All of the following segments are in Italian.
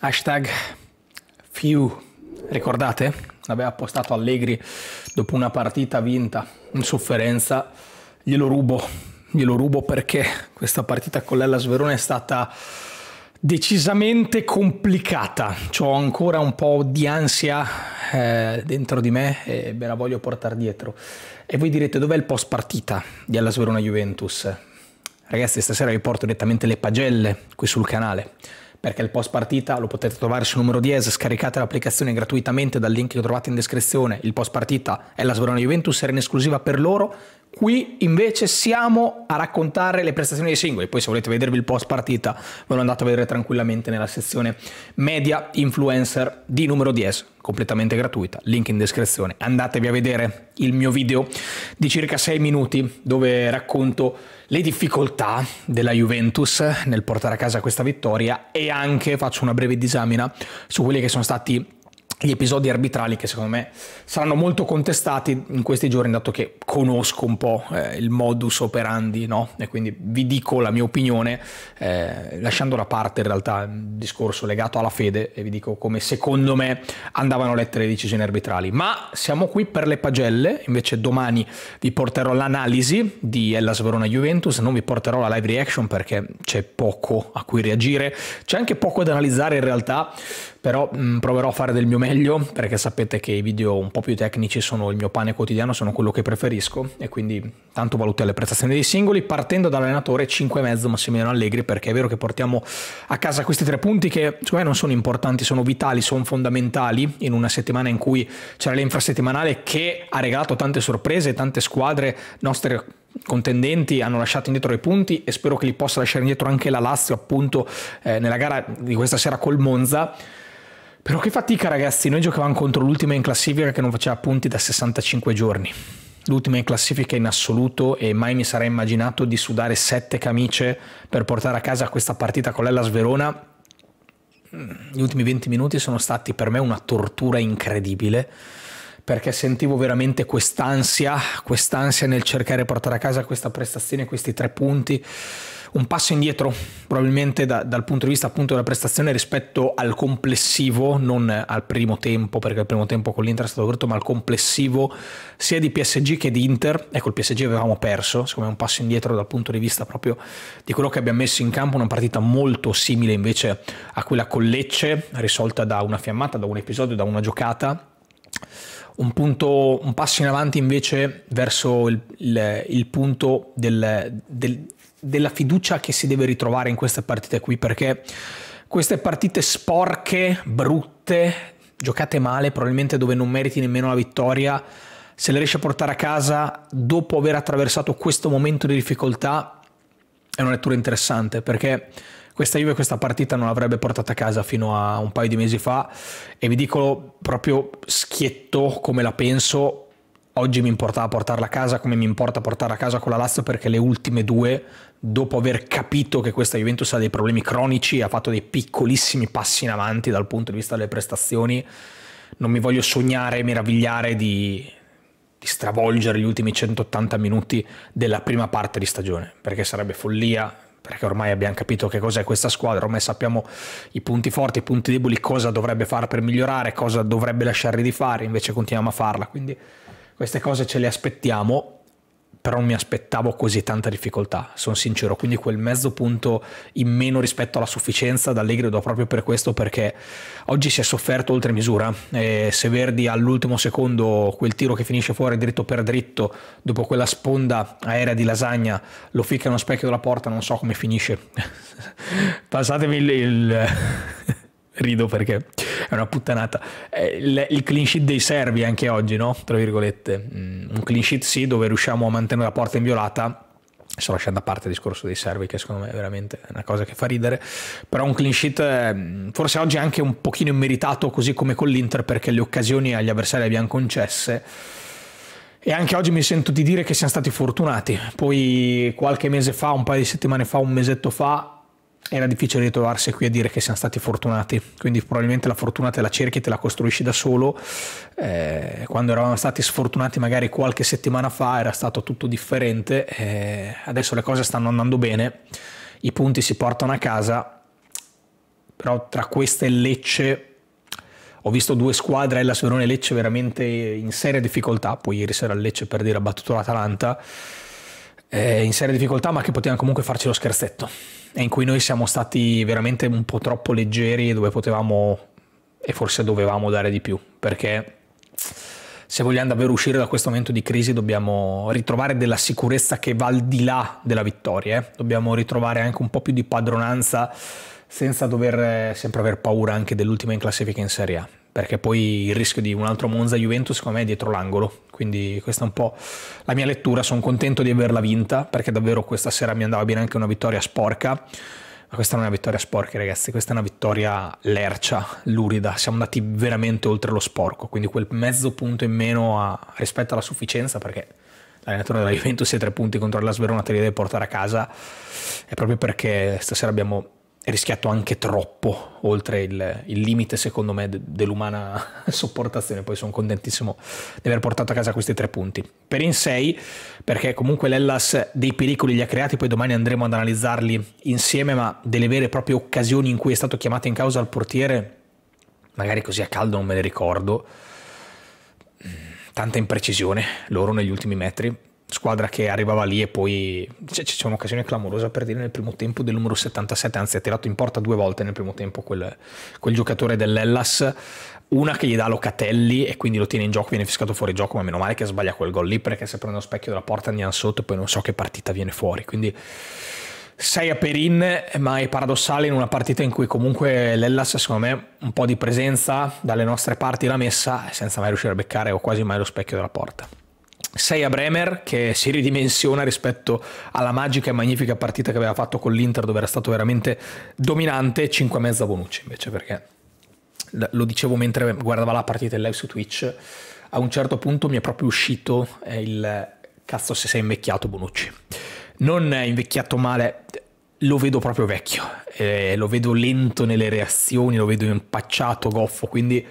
hashtag Few, ricordate? L'aveva postato Allegri dopo una partita vinta in sofferenza, glielo rubo, glielo rubo perché questa partita con l'Ellas Verona è stata decisamente complicata, ho ancora un po' di ansia eh, dentro di me e me la voglio portare dietro. E voi direte dov'è il post partita di Ellas Verona Juventus? Ragazzi, stasera vi porto direttamente le pagelle qui sul canale perché il post partita lo potete trovare sul numero 10, scaricate l'applicazione gratuitamente dal link che trovate in descrizione, il post partita è la Sverona Juventus, era in esclusiva per loro Qui invece siamo a raccontare le prestazioni dei singoli, poi se volete vedervi il post partita ve lo andate a vedere tranquillamente nella sezione media influencer di numero 10, completamente gratuita, link in descrizione. Andatevi a vedere il mio video di circa 6 minuti dove racconto le difficoltà della Juventus nel portare a casa questa vittoria e anche faccio una breve disamina su quelli che sono stati gli episodi arbitrali che secondo me saranno molto contestati in questi giorni dato che conosco un po' eh, il modus operandi no? e quindi vi dico la mia opinione eh, lasciando da parte in realtà il discorso legato alla fede e vi dico come secondo me andavano lette le decisioni arbitrali ma siamo qui per le pagelle invece domani vi porterò l'analisi di Hellas Verona Juventus non vi porterò la live reaction perché c'è poco a cui reagire c'è anche poco da analizzare in realtà però mh, mm, proverò a fare del mio meglio perché sapete che i video un po' più tecnici sono il mio pane quotidiano, sono quello che preferisco e quindi tanto valutare le prestazioni dei singoli partendo dall'allenatore 5,5 Massimiliano Allegri perché è vero che portiamo a casa questi tre punti che secondo me non sono importanti, sono vitali, sono fondamentali in una settimana in cui c'era l'infrasettimanale che ha regalato tante sorprese, tante squadre nostre contendenti hanno lasciato indietro i punti e spero che li possa lasciare indietro anche la Lazio appunto eh, nella gara di questa sera col Monza però che fatica ragazzi, noi giocavamo contro l'ultima in classifica che non faceva punti da 65 giorni. L'ultima in classifica in assoluto e mai mi sarei immaginato di sudare sette camicie per portare a casa questa partita con l'Ellas Verona. Mm, gli ultimi 20 minuti sono stati per me una tortura incredibile perché sentivo veramente quest'ansia, quest'ansia nel cercare di portare a casa questa prestazione, questi tre punti un passo indietro probabilmente da, dal punto di vista appunto della prestazione rispetto al complessivo, non al primo tempo perché il primo tempo con l'Inter è stato brutto, ma al complessivo sia di PSG che di Inter, ecco il PSG avevamo perso, secondo me un passo indietro dal punto di vista proprio di quello che abbiamo messo in campo, una partita molto simile invece a quella con Lecce, risolta da una fiammata, da un episodio, da una giocata. Un, punto, un passo in avanti invece verso il, il, il punto del, del della fiducia che si deve ritrovare in queste partite qui, perché queste partite sporche, brutte, giocate male, probabilmente dove non meriti nemmeno la vittoria, se le riesci a portare a casa dopo aver attraversato questo momento di difficoltà, è una lettura interessante, perché questa Juve questa partita non l'avrebbe portata a casa fino a un paio di mesi fa e vi dico proprio schietto come la penso oggi mi importava portarla a casa come mi importa portarla a casa con la Lazio perché le ultime due, dopo aver capito che questa Juventus ha dei problemi cronici, ha fatto dei piccolissimi passi in avanti dal punto di vista delle prestazioni, non mi voglio sognare e meravigliare di, di stravolgere gli ultimi 180 minuti della prima parte di stagione, perché sarebbe follia, perché ormai abbiamo capito che cos'è questa squadra, ormai sappiamo i punti forti, i punti deboli, cosa dovrebbe fare per migliorare, cosa dovrebbe lasciarli di fare, invece continuiamo a farla, quindi queste cose ce le aspettiamo, però non mi aspettavo così tanta difficoltà, sono sincero, quindi quel mezzo punto in meno rispetto alla sufficienza d'Allegri lo do proprio per questo perché oggi si è sofferto oltre misura, e se Verdi all'ultimo secondo quel tiro che finisce fuori dritto per dritto dopo quella sponda aerea di lasagna lo ficca uno specchio della porta non so come finisce, passatemi il rido perché è una puttanata. Eh, il, clean sheet dei servi anche oggi, no? Tra virgolette, mm, un clean sheet sì, dove riusciamo a mantenere la porta inviolata. Adesso lasciando a parte il discorso dei servi, che secondo me è veramente una cosa che fa ridere. Però un clean sheet ehm, forse oggi è anche un pochino immeritato, così come con l'Inter, perché le occasioni agli avversari le abbiamo concesse. E anche oggi mi sento di dire che siamo stati fortunati. Poi qualche mese fa, un paio di settimane fa, un mesetto fa, era difficile ritrovarsi qui a dire che siamo stati fortunati, quindi probabilmente la fortuna te la cerchi, e te la costruisci da solo. Eh, quando eravamo stati sfortunati magari qualche settimana fa era stato tutto differente, eh, adesso le cose stanno andando bene, i punti si portano a casa, però tra queste e Lecce ho visto due squadre, la Sverone e Lecce, veramente in seria difficoltà, poi ieri sera Lecce per dire ha battuto l'Atalanta, eh, in seria difficoltà ma che potevano comunque farci lo scherzetto e in cui noi siamo stati veramente un po' troppo leggeri dove potevamo e forse dovevamo dare di più perché se vogliamo davvero uscire da questo momento di crisi dobbiamo ritrovare della sicurezza che va al di là della vittoria, eh? dobbiamo ritrovare anche un po' più di padronanza senza dover eh, sempre aver paura anche dell'ultima in classifica in Serie A, perché poi il rischio di un altro Monza Juventus secondo me è dietro l'angolo, quindi questa è un po' la mia lettura, sono contento di averla vinta perché davvero questa sera mi andava bene anche una vittoria sporca. Ma questa non è una vittoria sporca ragazzi, questa è una vittoria lercia, lurida, siamo andati veramente oltre lo sporco, quindi quel mezzo punto in meno a, rispetto alla sufficienza perché l'allenatore della Juventus è tre punti contro la Sverona te li deve portare a casa, è proprio perché stasera abbiamo rischiato anche troppo, oltre il, il limite secondo me de, dell'umana sopportazione, poi sono contentissimo di aver portato a casa questi tre punti. Per in 6, perché comunque l'Ellas dei pericoli li ha creati, poi domani andremo ad analizzarli insieme, ma delle vere e proprie occasioni in cui è stato chiamato in causa il portiere, magari così a caldo non me le ricordo, mm, tanta imprecisione loro negli ultimi metri, squadra che arrivava lì e poi c'è, c'è un'occasione clamorosa per dire nel primo tempo del numero 77, anzi ha tirato in porta due volte nel primo tempo quel, quel giocatore dell'Ellas, una che gli dà Locatelli e quindi lo tiene in gioco, viene fiscato fuori gioco, ma meno male che sbaglia quel gol lì perché se prende lo specchio della porta andiamo sotto e poi non so che partita viene fuori, quindi... 6 a Perin, ma è paradossale in una partita in cui comunque l'Ellas, secondo me, un po' di presenza dalle nostre parti l'ha messa senza mai riuscire a beccare o quasi mai lo specchio della porta. 6 a Bremer che si ridimensiona rispetto alla magica e magnifica partita che aveva fatto con l'Inter dove era stato veramente dominante, 5 a mezzo a Bonucci invece perché lo dicevo mentre guardavo la partita in live su Twitch, a un certo punto mi è proprio uscito eh, il cazzo se sei invecchiato Bonucci. Non è invecchiato male, lo vedo proprio vecchio, eh, lo vedo lento nelle reazioni, lo vedo impacciato, goffo, quindi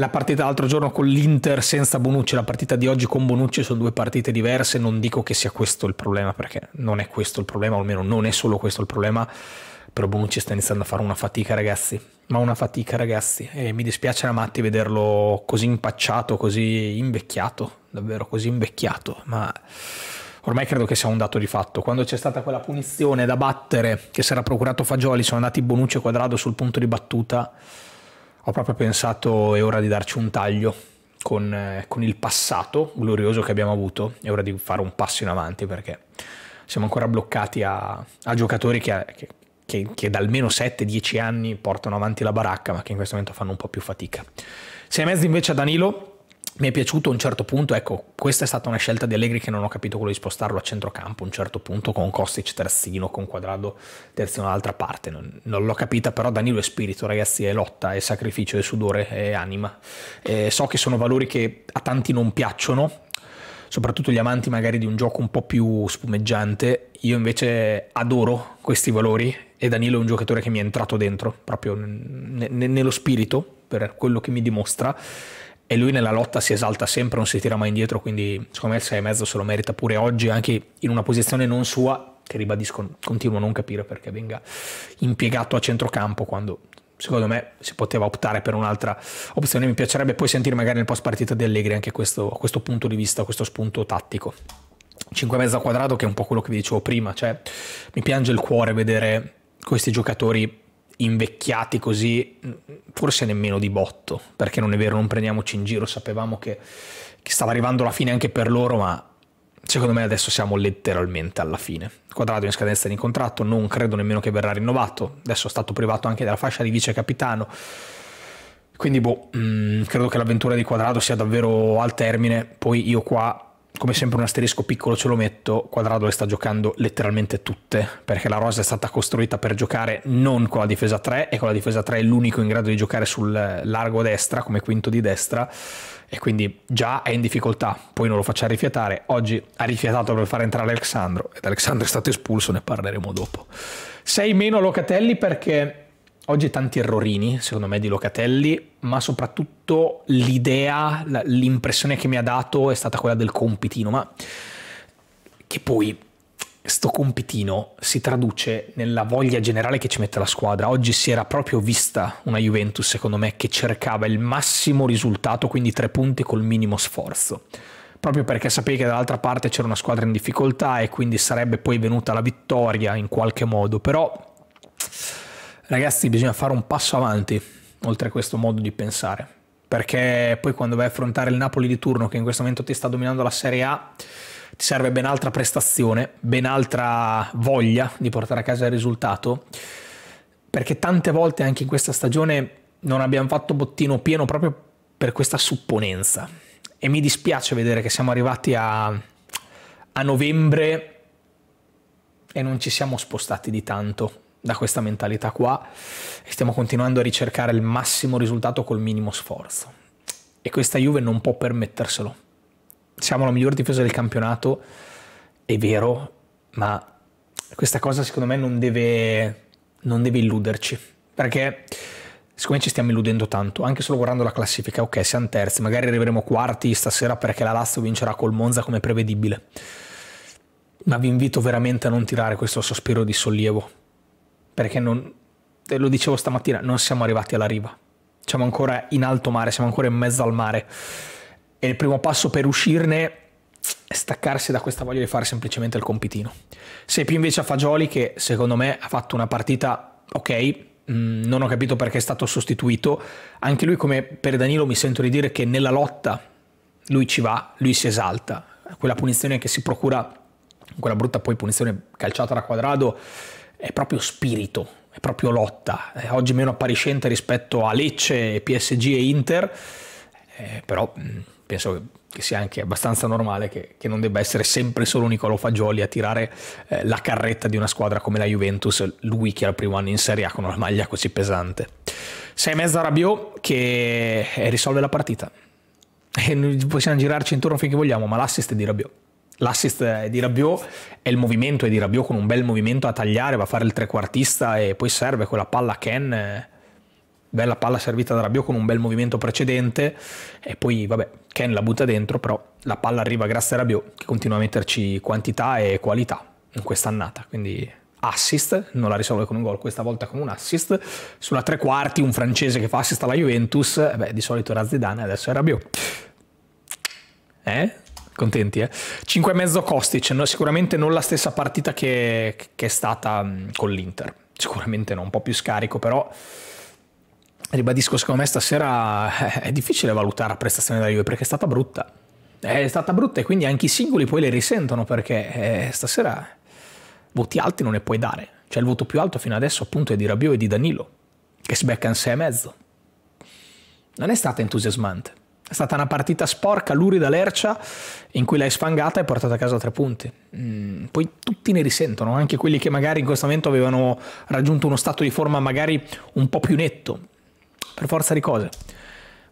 la partita l'altro giorno con l'Inter senza Bonucci, la partita di oggi con Bonucci sono due partite diverse, non dico che sia questo il problema perché non è questo il problema, o almeno non è solo questo il problema, però Bonucci sta iniziando a fare una fatica ragazzi, ma una fatica ragazzi, e mi dispiace a Matti vederlo così impacciato, così invecchiato, davvero così invecchiato, ma ormai credo che sia un dato di fatto. Quando c'è stata quella punizione da battere che si era procurato Fagioli, sono andati Bonucci e Quadrado sul punto di battuta ho proprio pensato è ora di darci un taglio con, eh, con il passato glorioso che abbiamo avuto, è ora di fare un passo in avanti perché siamo ancora bloccati a, a giocatori che, che, che, che, da almeno 7-10 anni portano avanti la baracca ma che in questo momento fanno un po' più fatica. Sei mezzo invece a Danilo, mi è piaciuto a un certo punto, ecco, questa è stata una scelta di Allegri che non ho capito quello di spostarlo a centrocampo a un certo punto con Kostic terzino, con Quadrado terzino dall'altra parte, non, non l'ho capita, però Danilo è spirito ragazzi, è lotta, è sacrificio, è sudore, è anima. E so che sono valori che a tanti non piacciono, soprattutto gli amanti magari di un gioco un po' più spumeggiante, io invece adoro questi valori e Danilo è un giocatore che mi è entrato dentro, proprio ne, ne, nello spirito, per quello che mi dimostra e lui nella lotta si esalta sempre, non si tira mai indietro, quindi secondo me il mezzo se lo merita pure oggi, anche in una posizione non sua, che ribadisco, continuo a non capire perché venga impiegato a centrocampo quando secondo me si poteva optare per un'altra opzione. Mi piacerebbe poi sentire magari nel post partita di Allegri anche questo, questo punto di vista, questo spunto tattico. 5 e 5,5 quadrato che è un po' quello che vi dicevo prima, cioè mi piange il cuore vedere questi giocatori invecchiati così, forse nemmeno di botto, perché non è vero, non prendiamoci in giro, sapevamo che, che stava arrivando la fine anche per loro, ma secondo me adesso siamo letteralmente alla fine. Quadrato in scadenza di contratto, non credo nemmeno che verrà rinnovato, adesso è stato privato anche della fascia di vice capitano, quindi boh, mh, mm, credo che l'avventura di Quadrado sia davvero al termine, poi io qua come sempre un asterisco piccolo ce lo metto, Quadrado le sta giocando letteralmente tutte, perché la rosa è stata costruita per giocare non con la difesa 3 e con la difesa 3 è l'unico in grado di giocare sul largo destra come quinto di destra e quindi già è in difficoltà, poi non lo faccia rifiatare, oggi ha rifiatato per far entrare Alexandro ed Alexandro è stato espulso, ne parleremo dopo. Sei meno Locatelli perché Oggi tanti errorini, secondo me, di Locatelli, ma soprattutto l'idea, l'impressione che mi ha dato è stata quella del compitino, ma che poi sto compitino si traduce nella voglia generale che ci mette la squadra. Oggi si era proprio vista una Juventus, secondo me, che cercava il massimo risultato, quindi tre punti col minimo sforzo. Proprio perché sapevi che dall'altra parte c'era una squadra in difficoltà e quindi sarebbe poi venuta la vittoria in qualche modo, però Ragazzi, bisogna fare un passo avanti oltre a questo modo di pensare. Perché poi quando vai a affrontare il Napoli di turno, che in questo momento ti sta dominando la Serie A, ti serve ben altra prestazione, ben altra voglia di portare a casa il risultato. Perché tante volte anche in questa stagione non abbiamo fatto bottino pieno proprio per questa supponenza. E mi dispiace vedere che siamo arrivati a, a novembre e non ci siamo spostati di tanto da questa mentalità qua e stiamo continuando a ricercare il massimo risultato col minimo sforzo. E questa Juve non può permetterselo. Siamo la miglior difesa del campionato, è vero, ma questa cosa secondo me non deve, non deve illuderci, perché siccome ci stiamo illudendo tanto, anche solo guardando la classifica, ok siamo terzi, magari arriveremo quarti stasera perché la Lazio vincerà col Monza come prevedibile, ma vi invito veramente a non tirare questo sospiro di sollievo, perché non, lo dicevo stamattina, non siamo arrivati alla riva. Siamo ancora in alto mare, siamo ancora in mezzo al mare. E il primo passo per uscirne è staccarsi da questa voglia di fare semplicemente il compitino. Se più invece a Fagioli, che secondo me ha fatto una partita ok, mm, non ho capito perché è stato sostituito, anche lui come per Danilo mi sento di dire che nella lotta lui ci va, lui si esalta. Quella punizione che si procura, quella brutta poi punizione calciata da quadrado è proprio spirito, è proprio lotta. È eh, oggi meno appariscente rispetto a Lecce, PSG e Inter, eh, però mm, penso che sia anche abbastanza normale che, che, non debba essere sempre solo Nicolo Fagioli a tirare eh, la carretta di una squadra come la Juventus, lui che era il primo anno in Serie A con una maglia così pesante. Sei mezza Rabiot che eh, risolve la partita. E possiamo girarci intorno finché vogliamo, ma l'assist di Rabiot. L'assist è di Rabiot e il movimento è di Rabiot con un bel movimento a tagliare, va a fare il trequartista e poi serve quella palla Ken, bella palla servita da Rabiot con un bel movimento precedente e poi vabbè Ken la butta dentro, però la palla arriva grazie a Rabiot che continua a metterci quantità e qualità in quest'annata, quindi assist, non la risolve con un gol, questa volta con un assist, sulla tre quarti un francese che fa assist alla Juventus, eh beh di solito era Zidane, adesso è Rabiot. Eh? contenti, eh? 5 e mezzo Kostic, cioè, no, sicuramente non la stessa partita che, che è stata mm, con l'Inter, sicuramente no, un po' più scarico, però ribadisco, secondo me stasera eh, è difficile valutare la prestazione della Juve perché è stata brutta. È stata brutta e quindi anche i singoli poi le risentono perché eh, stasera voti alti non ne puoi dare. Cioè il voto più alto fino adesso appunto è di Rabiot e di Danilo, che si becca in 6 e mezzo. Non è stata entusiasmante. È stata una partita sporca, lurida, lercia, in cui l'hai sfangata e portata a casa tre punti. Mm, poi tutti ne risentono, anche quelli che magari in questo momento avevano raggiunto uno stato di forma magari un po' più netto, per forza di cose.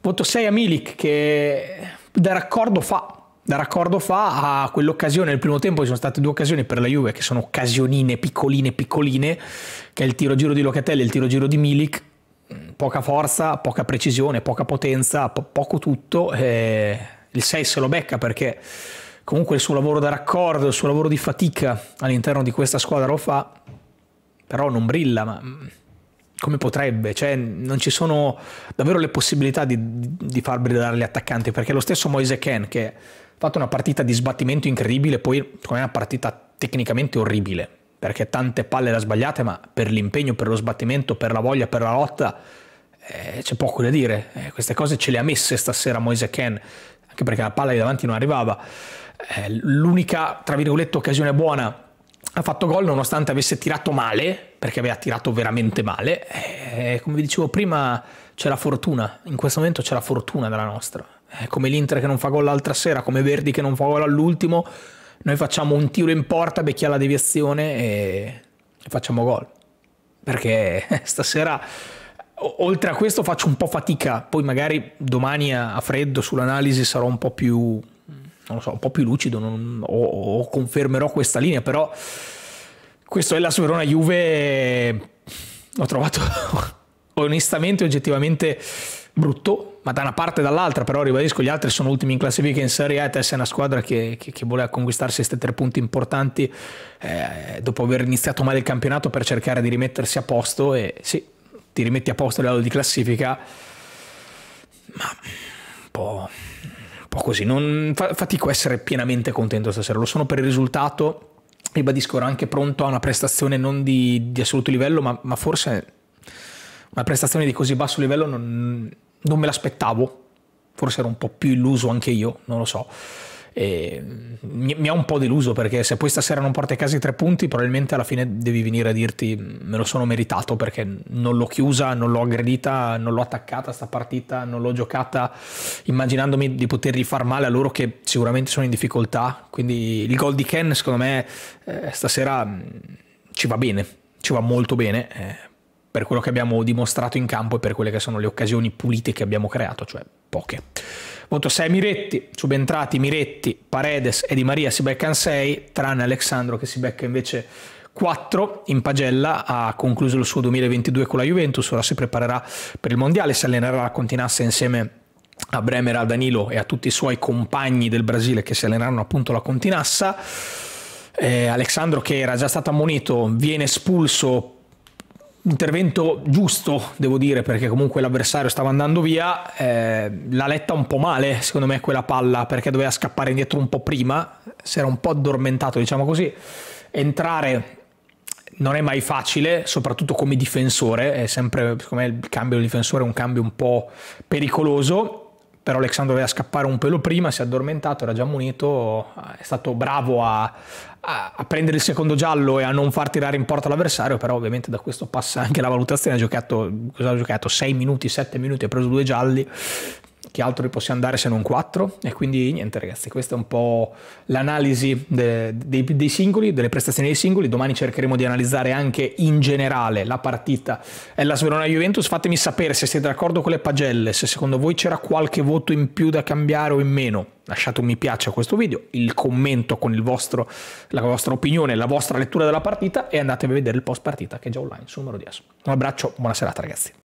Voto 6 a Milik che da raccordo fa, da raccordo fa a quell'occasione, nel primo tempo ci sono state due occasioni per la Juve che sono occasionine piccoline piccoline, che è il tiro giro di Locatelli e il tiro giro di Milik poca forza, poca precisione, poca potenza, po poco tutto. Eh, il 6 se lo becca perché comunque il suo lavoro da raccordo, il suo lavoro di fatica all'interno di questa squadra lo fa, però non brilla, ma mm, come potrebbe? Cioè, non ci sono davvero le possibilità di, di far brillare gli attaccanti, perché lo stesso Moise Ken, che ha fatto una partita di sbattimento incredibile, poi come una partita tecnicamente orribile, perché tante palle le ha sbagliate, ma per l'impegno, per lo sbattimento, per la voglia, per la lotta, eh, c'è poco da dire. Eh, queste cose ce le ha messe stasera Moise Ken, anche perché la palla di davanti non arrivava. Eh, l'unica, tra virgolette, occasione buona ha fatto gol nonostante avesse tirato male, perché aveva tirato veramente male. Eh, come vi dicevo prima, c'è la fortuna, in questo momento c'è la fortuna della nostra. Eh, come l'Inter che non fa gol l'altra sera, come Verdi che non fa gol all'ultimo, noi facciamo un tiro in porta, becchiamo la deviazione e, e facciamo gol. Perché stasera oltre a questo faccio un po' fatica, poi magari domani a, freddo sull'analisi sarò un po' più, so, un po più lucido non, o, o, confermerò questa linea, però questo è la Verona Juve, l'ho trovato onestamente, e oggettivamente brutto, ma da una parte e dall'altra, però ribadisco gli altri sono ultimi in classifica in Serie A e Tessa è una squadra che, che, che voleva conquistarsi questi tre punti importanti eh, dopo aver iniziato male il campionato per cercare di rimettersi a posto e sì, ti rimetti a posto a livello di classifica, ma un po', un po così. Non, fa, fatico a essere pienamente contento stasera, lo sono per il risultato, ribadisco, ero anche pronto a una prestazione non di, di assoluto livello, ma, ma, forse una prestazione di così basso livello non, non me l'aspettavo, forse ero un po' più illuso anche io, non lo so e ehm, mi, mi, ha un po' deluso perché se poi stasera non porti a casa i tre punti probabilmente alla fine devi venire a dirti me lo sono meritato perché non l'ho chiusa, non l'ho aggredita, non l'ho attaccata sta partita, non l'ho giocata immaginandomi di potergli far male a loro che sicuramente sono in difficoltà quindi il gol di Ken secondo me eh, stasera mm, ci va bene, ci va molto bene eh, per quello che abbiamo dimostrato in campo e per quelle che sono le occasioni pulite che abbiamo creato, cioè poche. Voto 6 Miretti, subentrati Miretti, Paredes e Di Maria si beccano 6, tranne Alessandro che si becca invece 4 in pagella, ha concluso il suo 2022 con la Juventus, ora si preparerà per il Mondiale, si allenerà a Continassa insieme a Bremer, a Danilo e a tutti i suoi compagni del Brasile che si alleneranno appunto la Continassa. Eh, Alessandro che era già stato ammonito viene espulso intervento giusto, devo dire, perché comunque l'avversario stava andando via, eh, l'ha letta un po' male, secondo me, quella palla, perché doveva scappare indietro un po' prima, si era un po' addormentato, diciamo così. Entrare non è mai facile, soprattutto come difensore, è sempre, secondo me, il cambio di difensore è un cambio un po' pericoloso, però Alexandro doveva scappare un pelo prima, si è addormentato, era già munito, è stato bravo a, a, a prendere il secondo giallo e a non far tirare in porta l'avversario, però ovviamente da questo passa anche la valutazione, ha giocato? 6 minuti, 7 minuti, ha preso due gialli, che altro vi possiamo dare se non 4? E quindi niente ragazzi, questa è un po' l'analisi de, de, dei singoli, delle prestazioni dei singoli, domani cercheremo di analizzare anche in generale la partita e la Sverona-Juventus, fatemi sapere se siete d'accordo con le pagelle, se secondo voi c'era qualche voto in più da cambiare o in meno, lasciate un mi piace a questo video, il commento con il vostro, la vostra opinione, la vostra lettura della partita e andatevi a vedere il post partita che è già online sul numero di Asso. Un abbraccio, buona serata ragazzi.